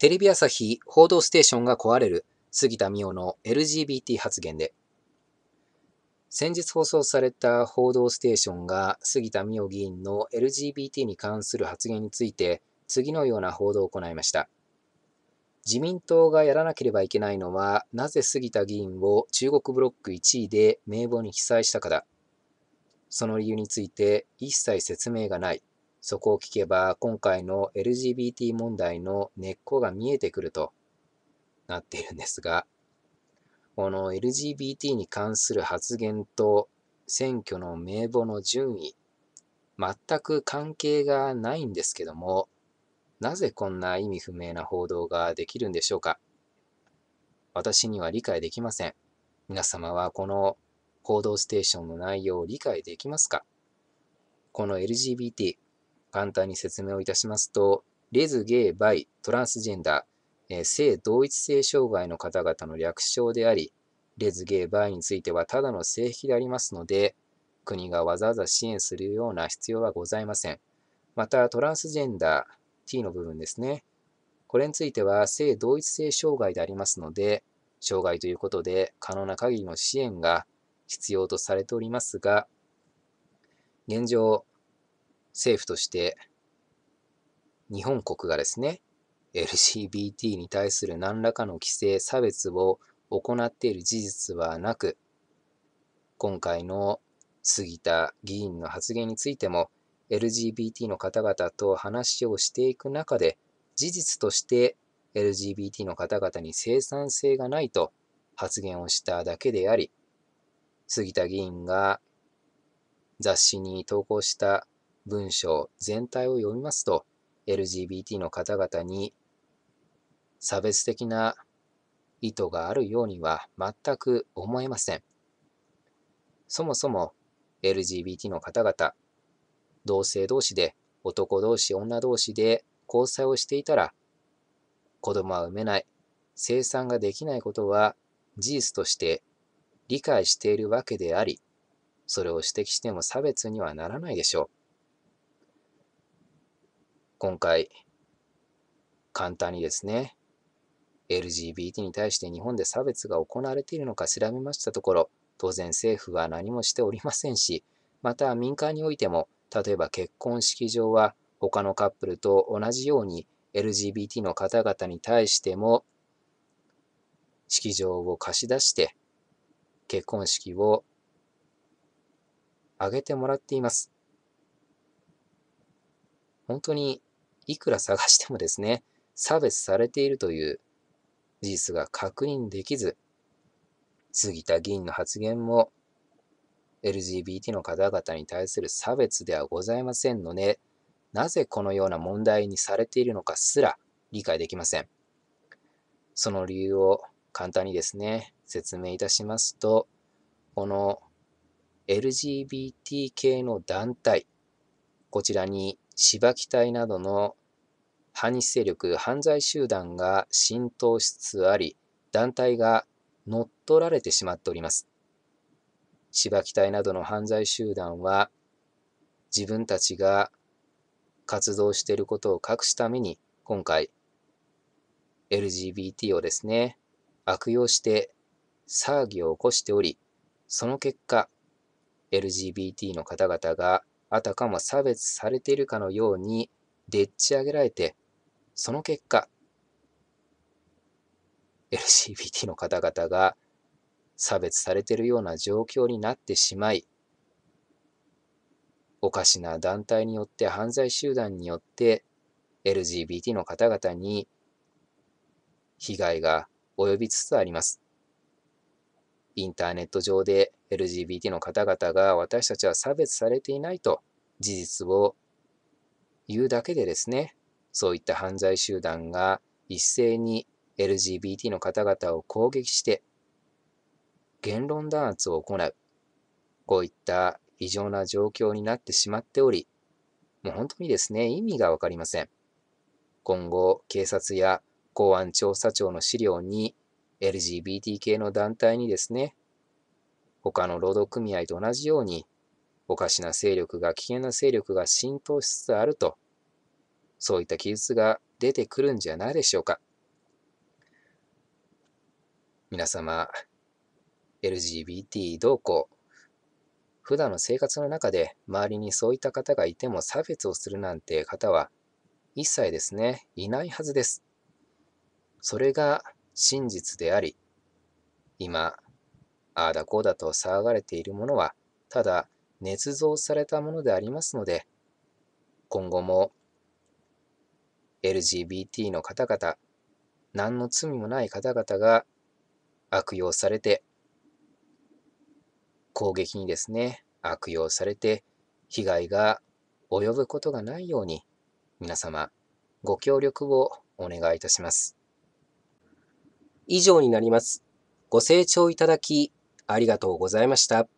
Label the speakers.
Speaker 1: テレビ朝日報道ステーションが壊れる杉田美桜の LGBT 発言で先日放送された報道ステーションが杉田美桜議員の LGBT に関する発言について次のような報道を行いました自民党がやらなければいけないのはなぜ杉田議員を中国ブロック1位で名簿に記載したかだその理由について一切説明がないそこを聞けば今回の LGBT 問題の根っこが見えてくるとなっているんですが、この LGBT に関する発言と選挙の名簿の順位、全く関係がないんですけども、なぜこんな意味不明な報道ができるんでしょうか私には理解できません。皆様はこの報道ステーションの内容を理解できますかこの LGBT、簡単に説明をいたしますと、レズ、ゲイ、バイ、トランスジェンダー、えー、性同一性障害の方々の略称であり、レズ、ゲイ、バイについてはただの性癖でありますので、国がわざわざ支援するような必要はございません。また、トランスジェンダー、T の部分ですね。これについては性同一性障害でありますので、障害ということで可能な限りの支援が必要とされておりますが、現状、政府として日本国がですね LGBT に対する何らかの規制差別を行っている事実はなく今回の杉田議員の発言についても LGBT の方々と話をしていく中で事実として LGBT の方々に生産性がないと発言をしただけであり杉田議員が雑誌に投稿した文章全体を読みますと LGBT の方々に差別的な意図があるようには全く思えません。そもそも LGBT の方々、同性同士で男同士女同士で交際をしていたら子供は産めない、生産ができないことは事実として理解しているわけであり、それを指摘しても差別にはならないでしょう。今回、簡単にですね、LGBT に対して日本で差別が行われているのか調べましたところ、当然政府は何もしておりませんし、また民間においても、例えば結婚式場は他のカップルと同じように LGBT の方々に対しても式場を貸し出して結婚式を挙げてもらっています。本当にいくら探してもですね、差別されているという事実が確認できず、杉田議員の発言も LGBT の方々に対する差別ではございませんので、なぜこのような問題にされているのかすら理解できません。その理由を簡単にですね、説明いたしますと、この LGBT 系の団体、こちらに芝木隊などの反日勢力犯罪集団が浸透しつつあり団体が乗っ取られてしまっております芝木隊などの犯罪集団は自分たちが活動していることを隠すために今回 LGBT をですね悪用して騒ぎを起こしておりその結果 LGBT の方々があたかも差別されているかのようにでっち上げられて、その結果、LGBT の方々が差別されているような状況になってしまい、おかしな団体によって犯罪集団によって LGBT の方々に被害が及びつつあります。インターネット上で LGBT の方々が私たちは差別されていないと事実を言うだけでですね、そういった犯罪集団が一斉に LGBT の方々を攻撃して、言論弾圧を行う。こういった異常な状況になってしまっており、もう本当にですね、意味がわかりません。今後、警察や公安調査庁の資料に、LGBT 系の団体にですね、他の労働組合と同じようにおかしな勢力が危険な勢力が浸透しつつあると、そういった記述が出てくるんじゃないでしょうか。皆様、LGBT 同う普段の生活の中で周りにそういった方がいても差別をするなんて方は一切ですね、いないはずです。それが真実であり、今、ああだこうだと騒がれているものは、ただ捏造されたものでありますので、今後も LGBT の方々、何の罪もない方々が悪用されて、攻撃にですね、悪用されて、被害が及ぶことがないように、皆様、ご協力をお願いいたします。以上になります。ご清聴いただき、ありがとうございました。